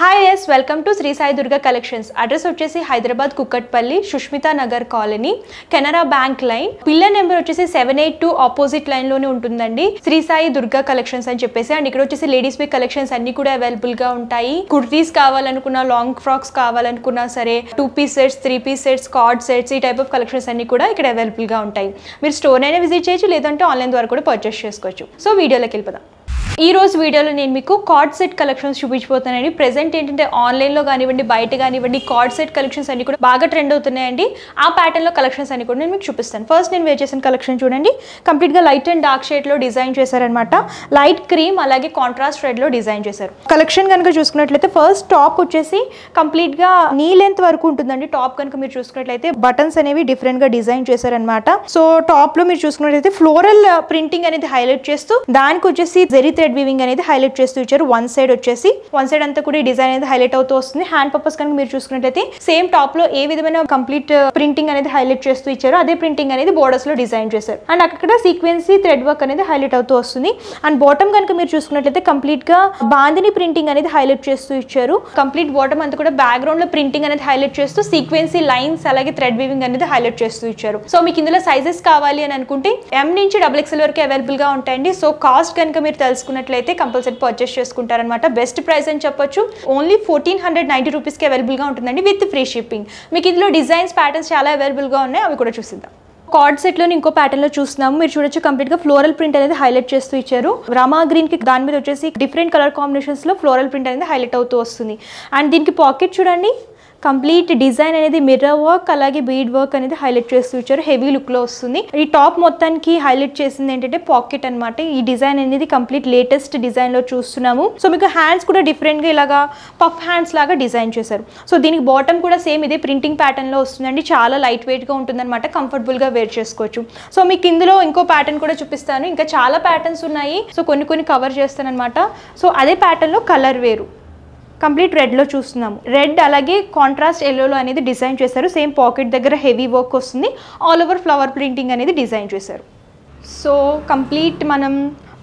hi yes welcome to Shri Sai Durga collections address వచ్చేసి Hyderabad Kukatpally Sushmita Nagar colony Canara bank line pillar number వచ్చేసి seven eight two opposite లైన్లోనే ఉంటుందండి Shri Sai Durga collections అని చెప్పేసి అండ్ ఇక్కడ వచ్చేసి లేడీస్ వే కలెక్షన్స్ అన్ని కూడా అవైలబుల్గా ఉంటాయి కుర్తీస్ కావాలనుకున్నా లాంగ్ ఫ్రాక్స్ కావాలనుకున్నా సరే two piece sets three piece sets coord sets ఈ టైప్ ఆఫ్ కలెక్షన్స్ అన్ని కూడా ఇక్కడ అవైలబుల్గా ఉంటాయి మీరు స్టోర్ అయినా విజిట్ చేయొచ్చు లేదంటే ఆన్లైన్ ద్వారా కూడా పర్చేస్ చేసుకోవచ్చు సో వీడియోలోకి వెళ్ళిపోదాం ఈ రోజు వీడియోలో నేను మీకు కార్డ్ సెట్ కలెక్షన్స్ చూపించిపోతానండి ప్రెసెంట్ ఏంటంటే ఆన్లైన్లో కానివ్వండి బయట కానివ్వండి కార్డ్ సెట్ కలెక్షన్స్ అన్ని కూడా బాగా ట్రెండ్ అవుతున్నాయండి ఆ ప్యాటర్న్లో కలెక్షన్స్ అన్ని కూడా నేను మీకు చూపిస్తాను ఫస్ట్ నేను వేర్ చేసిన కలెక్షన్ చూడండి కంప్లీట్గా లైట్ అండ్ డార్క్ షేడ్లో డిజైన్ చేశారనమాట లైట్ క్రీమ్ అలాగే కాంట్రాస్ట్ లో డిజైన్ చేశారు కలెక్షన్ కనుక చూసుకున్నట్లయితే ఫస్ట్ టాప్ వచ్చేసి కంప్లీట్గా నీ లెంత్ వరకు ఉంటుందండి టాప్ కనుక మీరు చూసుకున్నట్లయితే బటన్స్ అనేవి డిఫరెంట్గా డిజైన్ చేశారనమాట సో టాప్లో మీరు చూసుకున్నట్లయితే ఫ్లోరల్ ప్రింటింగ్ అనేది హైలైట్ చేస్తూ దానికి వచ్చేసి జెరీ సైడ్ వీవింగ్ అనేది హైలైట్ చేస్తూ ఇచ్చారు వన్ సైడ్ వచ్చేసి వన్ సైడ్ అంతా కూడా డిజైన్ అనేది హైలైట్ అవుతూ వస్తుంది హ్యాండ్ పర్పస్ కనుక మీరు చూసుకున్నట్లయితే సేమ్ టాప్ లో ఏ విధమైన కంప్లీట్ uh, ప్రింటింగ్ అనేది హైలైట్ చేస్తూ ఇచ్చారు అదే ప్రింటింగ్ అనేది బోర్డర్స్ లో డిజైన్ చేశారు అండ్ అక్కడ సీక్వెన్సీ థ్రెడ్ వర్క్ అనేది హైలైట్ అవుతూ వస్తుంది అండ్ బాటమ్ కనుక మీరు చూసుకున్నట్లయితే కంప్లీట్ గా బాందిని ప్రింటింగ్ అనేది హైలైట్ చేస్తూ ఇచ్చారు కంప్లీట్ బాటమ్ అంతా కూడా బ్యాక్గ్రౌండ్ లో ప్రింటింగ్ అనేది హైలైట్ చేస్తూ సీక్వెన్సీ లైన్స్ అలాగే థ్రెడ్ బీవింగ్ అనేది హైలైట్ చేస్తూ ఇచ్చారు సో మీకు ఇందులో సైజెస్ కావాలి అని అనుకుంటే ఎం నుంచి డబుల్ ఎక్స్ఎల్ వరకు అవైలబుల్ గా ఉంటాయండి సో కాస్ట్ కనుక మీరు తెలుసుకుంటే తీసుకున్నట్లయితే కంపల్సరీ పర్చేస్ చేసుకుంటారనమాట బెస్ట్ ప్రైస్ అని చెప్పొచ్చు ఓన్లీ ఫోర్టీన్ హండ్రెడ్ నైంటీ రూపీస్కి అవైలబుల్గా ఉంటుందండి విత్ ఫ్రీ షిప్పింగ్ మీకు ఇందులో డిజైన్స్ ప్యాటర్న్స్ చాలా అవైలబుల్గా ఉన్నాయి అవి కూడా చూసిద్దాం కార్డ్ సెట్లో ఇంకో ప్యాటర్న్ లో చూస్తున్నాము మీరు చూడొచ్చు కంప్లీట్ గా ఫ్లోరల్ ప్రింట్ అనేది హైలైట్ చేస్తూ ఇచ్చారు రామా గ్రీన్ కి దాని మీద వచ్చేసి డిఫరెంట్ కలర్ కాంబినేషన్స్ లో ఫ్లోరల్ ప్రింట్ అనేది హైలైట్ అవుతూ వస్తుంది అండ్ దీనికి పాకెట్ చూడండి కంప్లీట్ డిజైన్ అనేది మిర్రర్ వర్క్ అలాగే బీడ్ వర్క్ అనేది హైలైట్ చేసి ఇచ్చారు హెవీ లుక్ లో వస్తుంది ఈ టాప్ మొత్తానికి హైలైట్ చేసింది ఏంటంటే పాకెట్ అనమాట ఈ డిజైన్ అనేది కంప్లీట్ లేటెస్ట్ డిజైన్ లో చూస్తున్నాము సో మీకు హ్యాండ్స్ కూడా డిఫరెంట్గా ఇలాగా పఫ్ హ్యాండ్స్ లాగా డిజైన్ చేశారు సో దీనికి బాటమ్ కూడా సేమ్ ఇదే ప్రింటింగ్ లో వస్తుందండి చాలా లైట్ వెయిట్ అనమాట ఉంటుందన్నమాట గా వేర్ చేసుకోవచ్చు సో మీకు ఇందులో ఇంకో ప్యాటర్న్ కూడా చూపిస్తాను ఇంకా చాలా ప్యాటర్న్స్ ఉన్నాయి సో కొన్ని కొన్ని కవర్ చేస్తాను అనమాట సో అదే ప్యాటర్న్ లో కలర్ వేరు కంప్లీట్ రెడ్లో చూస్తున్నాము రెడ్ అలాగే కాంట్రాస్ట్ ఎల్లోలో అనేది డిజైన్ చేశారు సేమ్ పాకెట్ దగ్గర హెవీ వర్క్ వస్తుంది ఆల్ ఓవర్ ఫ్లవర్ ప్రింటింగ్ అనేది డిజైన్ చేశారు సో కంప్లీట్ మనం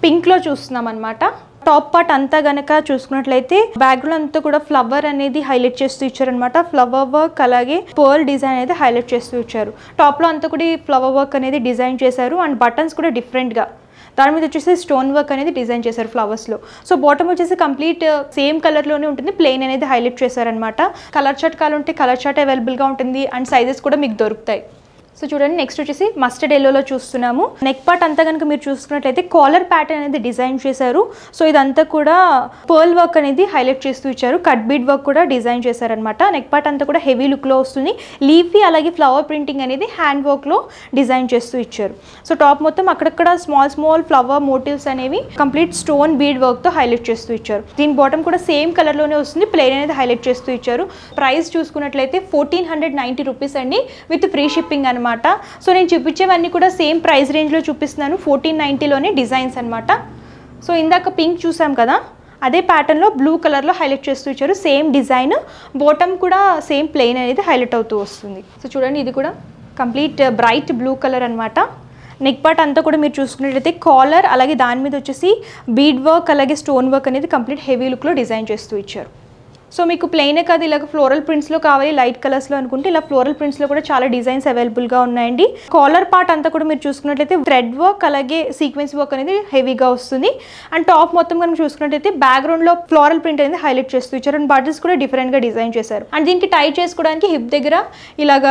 పింక్లో చూస్తున్నాం అనమాట టాప్ పార్ట్ అంతా గనక చూసుకున్నట్లయితే బ్యాక్గ్రౌండ్ అంతా కూడా ఫ్లవర్ అనేది హైలైట్ చేస్తూ ఇచ్చారనమాట ఫ్లవర్ వర్క్ అలాగే పర్ల్ డిజైన్ అనేది హైలైట్ చేస్తూ ఇచ్చారు టాప్లో అంతా కూడా ఫ్లవర్ వర్క్ అనేది డిజైన్ చేశారు అండ్ బటన్స్ కూడా డిఫరెంట్గా దాని మీద వచ్చేసి స్టోన్ వర్క్ అనేది డిజైన్ చేశారు ఫ్లవర్స్లో సో బాటమ్ వచ్చేసి కంప్లీట్ సేమ్ కలర్లోనే ఉంటుంది ప్లెయిన్ అనేది హైలైట్ చేశారనమాట కలర్ చార్ట్ కావాలంటే కలర్ అవైలబుల్ అవైలబుల్గా ఉంటుంది అండ్ సైజెస్ కూడా మీకు దొరుకుతాయి సో చూడండి నెక్స్ట్ వచ్చేసి మస్టర్డ్ ఎల్లోలో చూస్తున్నాము నెక్ పార్ట్ అంతా కనుక మీరు చూసుకున్నట్లయితే కాలర్ ప్యాటర్న్ అనేది డిజైన్ చేశారు సో ఇదంతా కూడా పర్ల్ వర్క్ అనేది హైలైట్ చేస్తూ ఇచ్చారు కట్ బీడ్ వర్క్ కూడా డిజైన్ చేశారనమాట నెక్ పార్ట్ అంతా కూడా హెవీ లుక్లో వస్తుంది లీఫీ అలాగే ఫ్లవర్ ప్రింటింగ్ అనేది హ్యాండ్ వర్క్లో డిజైన్ చేస్తూ ఇచ్చారు సో టాప్ మొత్తం అక్కడక్కడ స్మాల్ స్మాల్ ఫ్లవర్ మోటివ్స్ అనేవి కంప్లీట్ స్టోన్ బీడ్ వర్క్తో హైలైట్ చేస్తూ ఇచ్చారు దీని బాటమ్ కూడా సేమ్ కలర్లోనే వస్తుంది ప్లేన్ అనేది హైలైట్ చేస్తూ ఇచ్చారు ప్రైస్ చూసుకున్నట్లయితే ఫోర్టీన్ హండ్రెడ్ నైన్టీ రూపీస్ అండి విత్ ఫ్రీ షిప్పింగ్ అనమాట అనమాట సో నేను చూపించేవన్నీ కూడా సేమ్ ప్రైస్ రేంజ్లో చూపిస్తున్నాను ఫోర్టీన్ నైంటీలోనే డిజైన్స్ అనమాట సో ఇందాక పింక్ చూసాం కదా అదే ప్యాటర్న్లో బ్లూ కలర్లో హైలైట్ చేస్తూ ఇచ్చారు సేమ్ డిజైన్ బోటమ్ కూడా సేమ్ ప్లెయిన్ అనేది హైలైట్ అవుతూ వస్తుంది సో చూడండి ఇది కూడా కంప్లీట్ బ్రైట్ బ్లూ కలర్ అనమాట నెక్ పార్ట్ అంతా కూడా మీరు చూసుకున్నట్లయితే కాలర్ అలాగే దాని మీద వచ్చేసి బీడ్ వర్క్ అలాగే స్టోన్ వర్క్ అనేది కంప్లీట్ హెవీ లుక్లో డిజైన్ చేస్తూ ఇచ్చారు సో మీకు ప్లెయినే కాదు ఇలా ఫ్లోరల్ ప్రింట్స్లో కావాలి లైట్ కలర్స్లో అనుకుంటే ఇలా ఫ్లోరల్ ప్రింట్స్లో కూడా చాలా డిజైన్స్ అవైలబుల్గా ఉన్నాయండి కాలర్ పార్ట్ అంతా కూడా మీరు చూసుకున్నట్లయితే థ్రెడ్ వర్క్ అలాగే సీక్వెన్స్ వర్క్ అనేది హెవీగా వస్తుంది అండ్ టాప్ మొత్తం మనం చూసుకున్నట్లయితే బ్యాక్గ్రౌండ్లో ఫ్లోరల్ ప్రింట్ అనేది హైలైట్ చేస్తూ ఇచ్చారు అండ్ బటన్స్ కూడా డిఫరెంట్గా డిజైన్ చేశారు అండ్ దీనికి టై చేసుకోవడానికి హిప్ దగ్గర ఇలాగ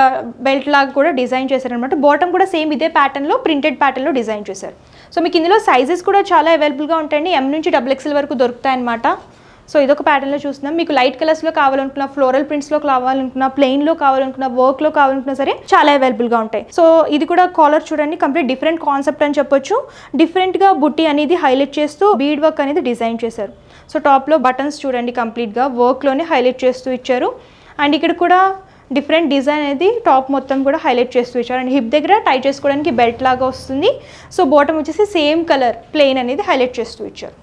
బెల్ట్ లాగా కూడా డిజైన్ చేశారనమాట బాటమ్ కూడా సేమ్ ఇదే ప్యాటర్న్లో ప్రింటెడ్ ప్యాటర్న్లో డిజైన్ చేశారు సో మీకు ఇందులో సైజెస్ కూడా చాలా అవైలబుల్గా ఉంటాయండి ఎం నుంచి డబుల్ ఎక్స్ఎల్ వరకు దొరుకుతాయన్నమాట సో ఇదొక ప్యాటర్న్లో చూస్తున్నాం మీకు లైట్ కలర్స్లో కావాలనుకున్న ఫ్లోరల్ ప్రింట్స్లో కావాలనుకున్న ప్లెయిన్లో కావాలనుకున్న వర్క్లో కావాలనుకున్నా సరే చాలా అవైలబుల్గా ఉంటాయి సో ఇది కూడా కాలర్ చూడండి కంప్లీట్ డిఫరెంట్ కాన్సెప్ట్ అని చెప్పొచ్చు డిఫరెంట్గా బుట్టి అనేది హైలైట్ చేస్తూ బీడ్ వర్క్ అనేది డిజైన్ చేశారు సో టాప్లో బటన్స్ చూడండి కంప్లీట్గా వర్క్లోనే హైలైట్ చేస్తూ ఇచ్చారు అండ్ ఇక్కడ కూడా డిఫరెంట్ డిజైన్ అనేది టాప్ మొత్తం కూడా హైలైట్ చేస్తూ ఇచ్చారు అండ్ హిప్ దగ్గర టై చేసుకోవడానికి బెల్ట్ లాగా వస్తుంది సో బాటమ్ వచ్చేసి సేమ్ కలర్ ప్లెయిన్ అనేది హైలైట్ చేస్తూ ఇచ్చారు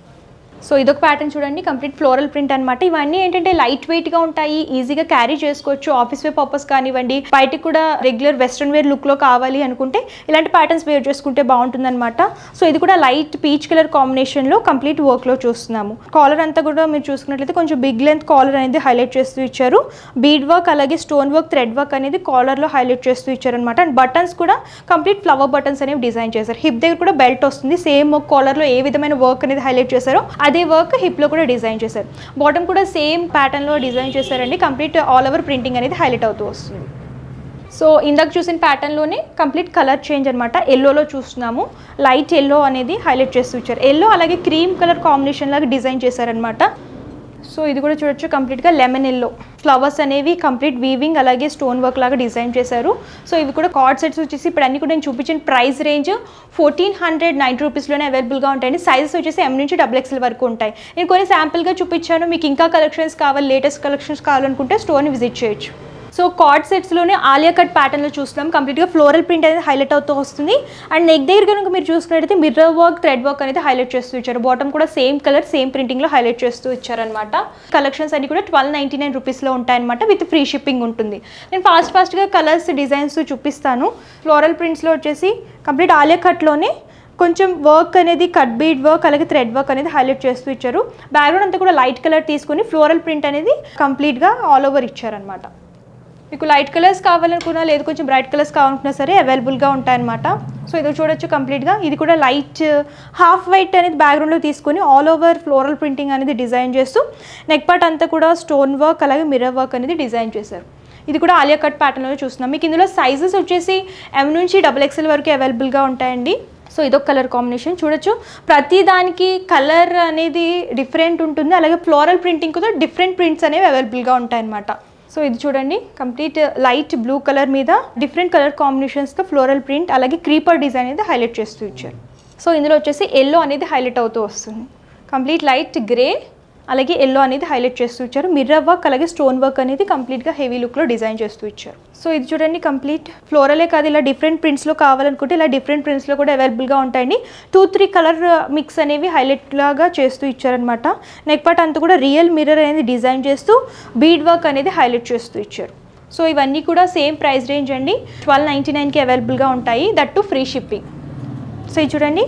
సో ఇదొక ప్యాటర్న్ చూడండి కంప్లీట్ ఫ్లోరల్ ప్రింట్ అనమాట ఇవన్నీ ఏంటంటే లైట్ వెయిట్ గా ఉంటాయి ఈజీగా క్యారీ చేసుకోవచ్చు ఆఫీస్ వే పర్పస్ కానివ్వండి బయటకు కూడా రెగ్యులర్ వెస్ట్రన్ వేర్ లుక్ లో కావాలి అనుకుంటే ఇలాంటి ప్యాటర్న్స్ వేర్ చేసుకుంటే బాగుంటుంది అనమాట సో ఇది కూడా లైట్ పీచ్ కలర్ కాంబినేషన్ లో కంప్లీట్ వర్క్ లో చూస్తున్నాము కాలర్ అంతా కూడా మీరు చూసుకున్నట్లయితే కొంచెం బిగ్ లెంత్ కాలర్ అనేది హైలైట్ చేస్తూ ఇచ్చారు బీడ్ వర్క్ అలాగే స్టోన్ వర్క్ థ్రెడ్ వర్క్ అనేది కాలర్ లో హైలైట్ చేస్తూ ఇచ్చారనమాట అండ్ బటన్స్ కూడా కంప్లీట్ ఫ్లవర్ బటన్స్ అనేవి డిజైన్ చేశారు హిప్ దగ్గర కూడా బెల్ట్ వస్తుంది సేమ్ కాలర్ లో ఏ విధమైన వర్క్ అనేది హైలైట్ చేశారో అదే వర్క్ హిప్లో కూడా డిజైన్ చేశారు బాటమ్ కూడా సేమ్ ప్యాటర్న్లో డిజైన్ చేశారండి కంప్లీట్ ఆల్ ఓవర్ ప్రింటింగ్ అనేది హైలైట్ అవుతూ వస్తుంది సో ఇందాక చూసిన ప్యాటర్న్లోనే కంప్లీట్ కలర్ చేంజ్ అనమాట ఎల్లోలో చూస్తున్నాము లైట్ ఎల్లో అనేది హైలైట్ చేస్తూ ఇచ్చారు ఎల్లో అలాగే క్రీమ్ కలర్ కాంబినేషన్ లాగా డిజైన్ చేశారనమాట సో ఇది కూడా చూడొచ్చు కంప్లీట్గా లెమన్ ఎల్లో ఫ్లవర్స్ అనేవి కంప్లీట్ వీవింగ్ అలాగే స్టోన్ వర్క్ లాగా డిజైన్ చేశారు సో ఇవి కూడా కార్డ్ సెట్స్ వచ్చేసి ఇప్పుడు అన్ని కూడా నేను చూపించిన price range fourteen hundred nine రూపీస్లోనే అవైలబుల్గా ఉంటాయండి సైజెస్ వచ్చేసి ఎం నుంచి డబుల్ ఎక్స్ఎల్ వరకు ఉంటాయి నేను కొన్ని శాంపుల్గా చూపించాను మీకు ఇంకా కలెక్షన్స్ కావాలి లేటెస్ట్ కలెక్షన్స్ కావాలనుకుంటే స్టోర్ని విజిట్ చేయొచ్చు సో కార్డ్ సెట్స్లోనే ఆలియా కట్ ప్యాటర్న్లో చూస్తున్నాం కంప్లీట్గా ఫ్లోరల్ ప్రింట్ అనేది హైలైట్ అవుతూ వస్తుంది అండ్ నెక్ దగ్గర కనుక మీరు చూసుకున్నట్టయితే మిర్రర్ వర్క్ థ్రెడ్ వర్క్ అనేది హైలైట్ చేస్తూ ఇచ్చారు బాటమ్ కూడా సేమ్ కలర్ సేమ్ ప్రింటింగ్లో హైలైట్ చేస్తూ ఇచ్చారనమాట కలెక్షన్స్ అన్ని కూడా ట్వెల్వ్ నైంటీ నైన్ రూపీస్లో ఉంటాయన్నమాట విత్ ఫ్రీ షిప్పింగ్ ఉంటుంది నేను ఫాస్ట్ ఫాస్ట్గా కలర్స్ డిజైన్స్ చూపిస్తాను ఫ్లోరల్ ప్రింట్స్లో వచ్చేసి కంప్లీట్ ఆలియా కట్లోనే కొంచెం వర్క్ అనేది కట్ బీడ్ వర్క్ అలాగే థ్రెడ్ వర్క్ అనేది హైలైట్ చేస్తూ ఇచ్చారు బ్యాక్గ్రౌండ్ అంతా కూడా లైట్ కలర్ తీసుకొని ఫ్లోరల్ ప్రింట్ అనేది కంప్లీట్గా ఆల్ ఓవర్ ఇచ్చారనమాట మీకు లైట్ కలర్స్ కావాలనుకున్నా లేదు కొంచెం బ్రైట్ కలర్స్ కావాలనుకున్నా సరే అవైలబుల్గా ఉంటాయన్నమాట సో ఇది చూడొచ్చు కంప్లీట్గా ఇది కూడా లైట్ హాఫ్ వైట్ అనేది బ్యాక్గ్రౌండ్లో తీసుకొని ఆల్ ఓవర్ ఫ్లోరల్ ప్రింటింగ్ అనేది డిజైన్ చేస్తూ నెక్ పార్ట్ అంతా కూడా స్టోన్ వర్క్ అలాగే మిర్రర్ వర్క్ అనేది డిజైన్ చేశారు ఇది కూడా ఆలియా కట్ ప్యాటర్న్లో చూస్తున్నాం మీకు ఇందులో సైజెస్ వచ్చేసి ఎం నుంచి డబుల్ ఎక్స్ఎల్ వరకు అవైలబుల్గా ఉంటాయండి సో ఇదొక కలర్ కాంబినేషన్ చూడొచ్చు ప్రతి దానికి కలర్ అనేది డిఫరెంట్ ఉంటుంది అలాగే ఫ్లోరల్ ప్రింటింగ్ కూడా డిఫరెంట్ ప్రింట్స్ అనేవి అవైలబుల్గా ఉంటాయన్నమాట సో ఇది చూడండి కంప్లీట్ లైట్ బ్లూ కలర్ మీద డిఫరెంట్ కలర్ కాంబినేషన్స్తో ఫ్లోరల్ ప్రింట్ అలాగే క్రీపర్ డిజైన్ అనేది హైలైట్ చేస్తూ ఇచ్చారు సో ఇందులో వచ్చేసి ఎల్లో అనేది హైలైట్ అవుతూ వస్తుంది కంప్లీట్ లైట్ గ్రే అలాగే ఎల్లో అనేది హైలైట్ చేస్తూ ఇచ్చారు మిర్రర్ వర్క్ అలాగే స్టోన్ వర్క్ అనేది కంప్లీట్గా హెవీ లుక్లో డిజైన్ చేస్తూ ఇచ్చారు సో ఇది చూడండి కంప్లీట్ ఫ్లోరలే కాదు ఇలా డిఫరెంట్ ప్రింట్స్లో కావాలనుకుంటే ఇలా డిఫరెంట్ ప్రింట్స్లో కూడా అవైలబుల్గా ఉంటాయండి టూ త్రీ కలర్ మిక్స్ అనేవి హైలైట్ లాగా చేస్తూ ఇచ్చారనమాట నెక్ పార్ట్ అంతా కూడా రియల్ మిర్రర్ అనేది డిజైన్ చేస్తూ బీడ్ వర్క్ అనేది హైలైట్ చేస్తూ ఇచ్చారు సో ఇవన్నీ కూడా సేమ్ ప్రైస్ రేంజ్ అండి ట్వెల్వ్ నైంటీ నైన్కి అవైలబుల్గా ఉంటాయి that too free shipping so ఇది చూడండి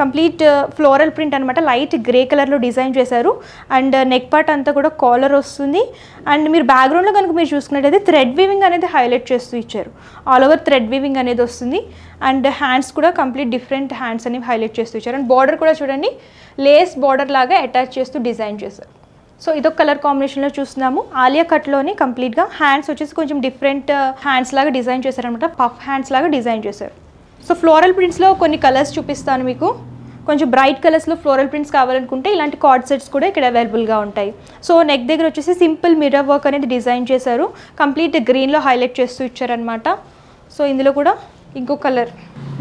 కంప్లీట్ uh, ఫ్లోరల్ ప్రింట్ అనమాట లైట్ గ్రే కలర్లో డిజైన్ చేశారు అండ్ నెక్ uh, పార్ట్ అంతా కూడా కాలర్ వస్తుంది అండ్ మీరు బ్యాక్గ్రౌండ్లో కనుక మీరు చూసుకున్నట్టయితే థ్రెడ్ వీవింగ్ అనేది హైలైట్ చేస్తూ ఇచ్చారు ఆల్ ఓవర్ థ్రెడ్ వీవింగ్ అనేది వస్తుంది అండ్ హ్యాండ్స్ కూడా కంప్లీట్ డిఫరెంట్ హ్యాండ్స్ అనేవి హైలైట్ చేస్తూ ఇచ్చారు అండ్ బార్డర్ కూడా చూడండి లేస్ బార్డర్ లాగా అటాచ్ చేస్తూ డిజైన్ చేశారు సో ఇదొక కలర్ కాంబినేషన్లో చూస్తున్నాము ఆలియా కట్లోని కంప్లీట్గా హ్యాండ్స్ వచ్చేసి కొంచెం డిఫరెంట్ హ్యాండ్స్ uh, లాగా డిజైన్ చేశారనమాట పఫ్ హ్యాండ్స్ లాగా డిజైన్ చేశారు సో ఫ్లోరల్ ప్రింట్స్లో కొన్ని కలర్స్ చూపిస్తాను మీకు కొంచెం బ్రైట్ కలర్స్లో ఫ్లోరల్ ప్రింట్స్ కావాలనుకుంటే ఇలాంటి కార్డ్ సెట్స్ కూడా ఇక్కడ అవైలబుల్గా ఉంటాయి సో నెక్ దగ్గర వచ్చేసి సింపుల్ మిర్రర్ వర్క్ అనేది డిజైన్ చేశారు కంప్లీట్ గ్రీన్లో హైలైట్ చేస్తూ ఇచ్చారనమాట సో ఇందులో కూడా ఇంకో colour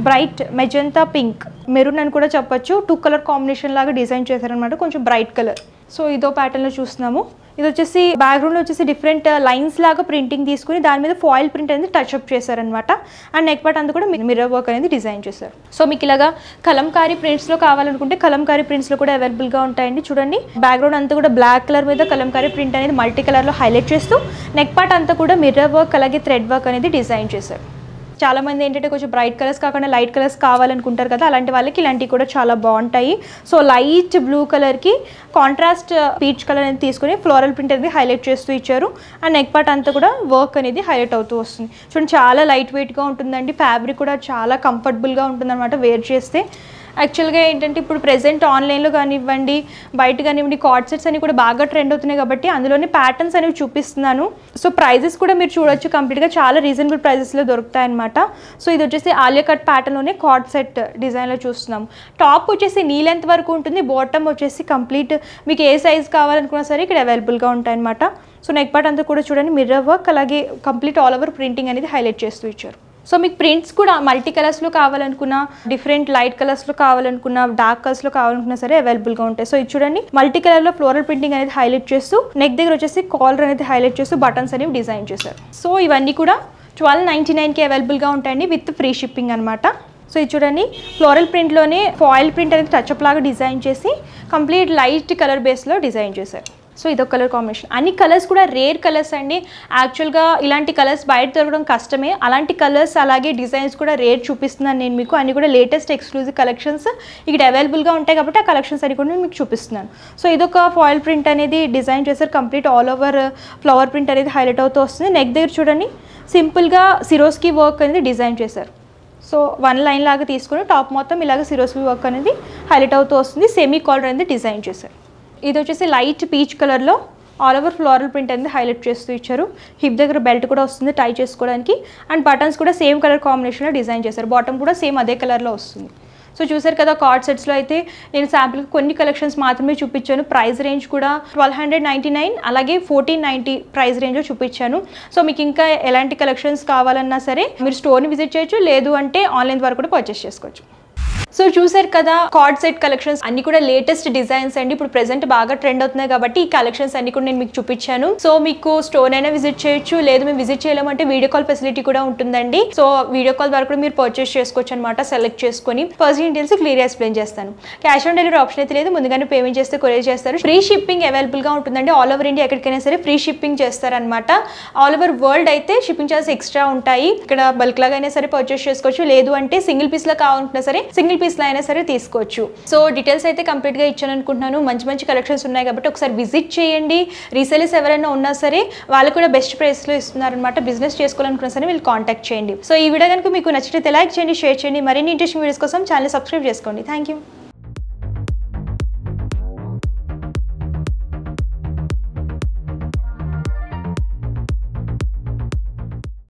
bright magenta pink maroon అని కూడా చెప్పచ్చు టూ కలర్ కాంబినేషన్ లాగా డిజైన్ చేశారనమాట కొంచెం బ్రైట్ కలర్ సో ఇదో ప్యాటర్న్లో చూస్తున్నాము ఇది వచ్చేసి బ్యాక్గ్రౌండ్లో వచ్చేసి డిఫరెంట్ లైన్స్ లాగా ప్రింటింగ్ తీసుకుని దాని మీద ఫాయిల్ ప్రింట్ అనేది టచ్ అప్ చేశారనమాట అండ్ నెక్ పార్ట్ అంతా కూడా మిర్రర్ వర్క్ అనేది డిజైన్ చేశారు సో మీకు ఇలాగా కలంకారీ ప్రింట్స్లో కావాలనుకుంటే కలంకారీ ప్రింట్స్లో కూడా అవైలబుల్గా ఉంటాయండి చూడండి బ్యాక్గ్రౌండ్ అంతా కూడా బ్లాక్ కలర్ మీద కలంకారీ ప్రింట్ అనేది మల్టీ కలర్లో హైలైట్ చేస్తూ నెక్ పార్ట్ అంతా కూడా మిర్రర్ వర్క్ అలాగే థ్రెడ్ వర్క్ అనేది డిజైన్ చేశారు చాలామంది ఏంటంటే కొంచెం బ్రైట్ కలర్స్ కాకుండా లైట్ కలర్స్ కావాలనుకుంటారు కదా అలాంటి వాళ్ళకి ఇలాంటివి కూడా చాలా బాగుంటాయి సో లైట్ బ్లూ కలర్కి కాంట్రాస్ట్ పీచ్ కలర్ అనేది తీసుకుని ఫ్లోరల్ ప్రింట్ అనేది హైలైట్ చేస్తూ ఇచ్చారు అండ్ నెక్ పార్ట్ అంతా కూడా వర్క్ అనేది హైలైట్ అవుతూ వస్తుంది చూడండి చాలా లైట్ వెయిట్గా ఉంటుందండి ఫ్యాబ్రిక్ కూడా చాలా కంఫర్టబుల్గా ఉంటుందన్నమాట వేర్ చేస్తే యాక్చువల్గా ఏంటంటే ఇప్పుడు ప్రజెంట్ ఆన్లైన్లో కానివ్వండి బయట కానివ్వండి కార్డ్ సెట్స్ అని కూడా బాగా ట్రెండ్ అవుతున్నాయి కాబట్టి అందులోనే ప్యాటర్న్స్ అనేవి చూపిస్తున్నాను సో ప్రైజెస్ కూడా మీరు చూడొచ్చు కంప్లీట్గా చాలా రీజనబుల్ ప్రైజెస్లో దొరుకుతాయి అనమాట సో ఇది వచ్చేసి ఆలియా కట్ ప్యాటర్న్లోనే కార్డ్ సెట్ డిజైన్లో చూస్తున్నాం టాప్ వచ్చేసి నీ లెంత్ వరకు ఉంటుంది బాటమ్ వచ్చేసి కంప్లీట్ మీకు ఏ సైజ్ కావాలనుకున్నా సరే ఇక్కడ అవైలబుల్గా ఉంటాయన్నమాట సో నెక్ పార్ట్ అంతా కూడా చూడండి మిర్రర్ వర్క్ అలాగే కంప్లీట్ ఆల్ ఓవర్ ప్రింటింగ్ అనేది హైలైట్ చేస్తూ ఇచ్చారు సో మీకు ప్రింట్స్ కూడా మల్టీ కలర్స్లో కావాలనుకున్నా డిఫరెంట్ లైట్ కలర్స్లో కావాలనుకున్నా డార్క్ కలర్స్లో కావాలనుకున్నా సరే అవైలబుల్గా ఉంటాయి సో ఇది చూడండి మల్టీ కలర్లో ఫ్లోరల్ ప్రింటింగ్ అనేది హైలైట్ చేస్తూ నెక్ దగ్గర వచ్చేసి కాలర్ అనేది హైలైట్ చేస్తూ బటన్స్ అనేవి డిజైన్ చేశారు సో ఇవన్నీ కూడా ట్వెల్వ్ నైంటీ నైన్కి అవైలబుల్గా ఉంటాయండి విత్ ఫ్రీ షిప్పింగ్ అనమాట సో ఇది చూడండి ఫ్లోరల్ ప్రింట్లోనే ఫాయిల్ ప్రింట్ అనేది టచ్అప్ లాగా డిజైన్ చేసి కంప్లీట్ లైట్ కలర్ బేస్లో డిజైన్ చేశారు సో ఇదొక కలర్ కాంబినేషన్ అన్ని కలర్స్ కూడా రేర్ కలర్స్ అండి యాక్చువల్గా ఇలాంటి కలర్స్ బయట దొరకడం కష్టమే అలాంటి కలర్స్ అలాగే డిజైన్స్ కూడా రేర్ చూపిస్తున్నాను నేను మీకు అన్ని కూడా లేటెస్ట్ ఎక్స్క్లూజివ్ కలెక్షన్స్ ఇక్కడ అవైలబుల్గా ఉంటాయి కాబట్టి ఆ కలెక్షన్స్ అన్ని కూడా మీకు చూపిస్తున్నాను సో ఇదొక ఫాయిల్ ప్రింట్ అనేది డిజైన్ చేశారు complete all over flower print అనేది హైలైట్ అవుతూ వస్తుంది నెక్ దగ్గర చూడండి సింపుల్గా సిరోస్కి వర్క్ అనేది డిజైన్ చేశారు సో వన్ లైన్ లాగా తీసుకొని టాప్ మొత్తం ఇలాగ సిరోస్కి వర్క్ అనేది హైలైట్ అవుతూ వస్తుంది సెమీ కాలర్ అనేది డిజైన్ చేశారు ఇది వచ్చేసి లైట్ పీచ్ కలర్లో ఆల్ ఓవర్ ఫ్లోరల్ ప్రింట్ అనేది హైలైట్ చేస్తూ ఇచ్చారు హిప్ దగ్గర బెల్ట్ కూడా వస్తుంది టై చేసుకోవడానికి అండ్ బటన్స్ కూడా సేమ్ కలర్ కాంబినేషన్లో డిజైన్ చేశారు బాటమ్ కూడా సేమ్ అదే కలర్లో వస్తుంది సో చూసారు కదా కార్డ్ సెట్స్లో అయితే నేను శాంపుల్ కొన్ని కలెక్షన్స్ మాత్రమే చూపించాను ప్రైస్ రేంజ్ కూడా ట్వెల్వ్ హండ్రెడ్ నైంటీ నైన్ అలాగే ఫోర్టీన్ నైంటీ ప్రైస్ రేంజ్లో చూపించాను సో మీకు ఇంకా ఎలాంటి కలెక్షన్స్ కావాలన్నా సరే మీరు స్టోర్ని విజిట్ చేయొచ్చు లేదు అంటే ఆన్లైన్ ద్వారా కూడా పర్చేస్ చేసుకోవచ్చు సో చూసారు కదా కార్డ్ సెట్ కలెక్షన్స్ అన్ని కూడా లేటెస్ట్ డిజైన్స్ అండి ఇప్పుడు ప్రెసెంట్ బాగా ట్రెండ్ అవుతున్నాయి కాబట్టి ఈ కలెక్షన్స్ అన్ని కూడా నేను మీకు చూపించాను సో మీకు స్టోర్ అయినా విజిట్ చేయొచ్చు లేదు మేము విజిట్ చేయలేమంటే వీడియో కాల్ ఫెసిలిటీ కూడా ఉంటుందండి సో వీడియో కాల్ ద్వారా కూడా మీరు పర్చేస్ చేసుకోవచ్చు అనమాట సెలెక్ట్ చేసుకుని ఫస్ట్ డీటెయిల్స్ క్లియర్ ఎక్స్ప్లెయిన్ చేస్తాను క్యాష్ ఆన్ డెలివరీ ఆప్షన్ అయితే లేదు ముందుగానే పేమెంట్ చేస్తే కొరియర్ చేస్తారు ఫ్రీ షిప్పింగ్ అవైలబుల్ గా ఉంటుందండి ఆల్ ఓవర్ ఇండియా ఎక్కడికైనా సరే ఫ్రీ షిప్పింగ్ చేస్తారనమాట ఆల్ ఓవర్ వరల్డ్ అయితే షిప్పింగ్ ఛార్జెస్ ఎక్స్ట్రా ఉంటాయి ఇక్కడ బల్క్ లాగా అయినా సరే పర్చేస్ చేసుకోవచ్చు లేదు అంటే సింగిల్ పీస్ లా కావాలంటున్నా సరే సింగిల్ రూపీస్లో అయినా సరే తీసుకోవచ్చు సో డీటెయిల్స్ అయితే కంప్లీట్గా ఇచ్చాను అనుకుంటున్నాను మంచి మంచి కలెక్షన్స్ ఉన్నాయి కాబట్టి ఒకసారి విజిట్ చేయండి రీసెల్స్ ఎవరైనా ఉన్నా సరే వాళ్ళు కూడా బెస్ట్ ప్రైస్లో ఇస్తున్నారనమాట బిజినెస్ చేసుకోవాలనుకున్నా సరే వీళ్ళు కాంటాక్ట్ చేయండి సో ఈ వీడియో కనుక మీకు నచ్చితే లైక్ చేయండి షేర్ చేయండి మరిన్ని ఇంట్రెస్టింగ్ వీడియోస్ కోసం ఛానల్ సబ్స్క్రైబ్ చేసుకోండి థ్యాంక్ యూ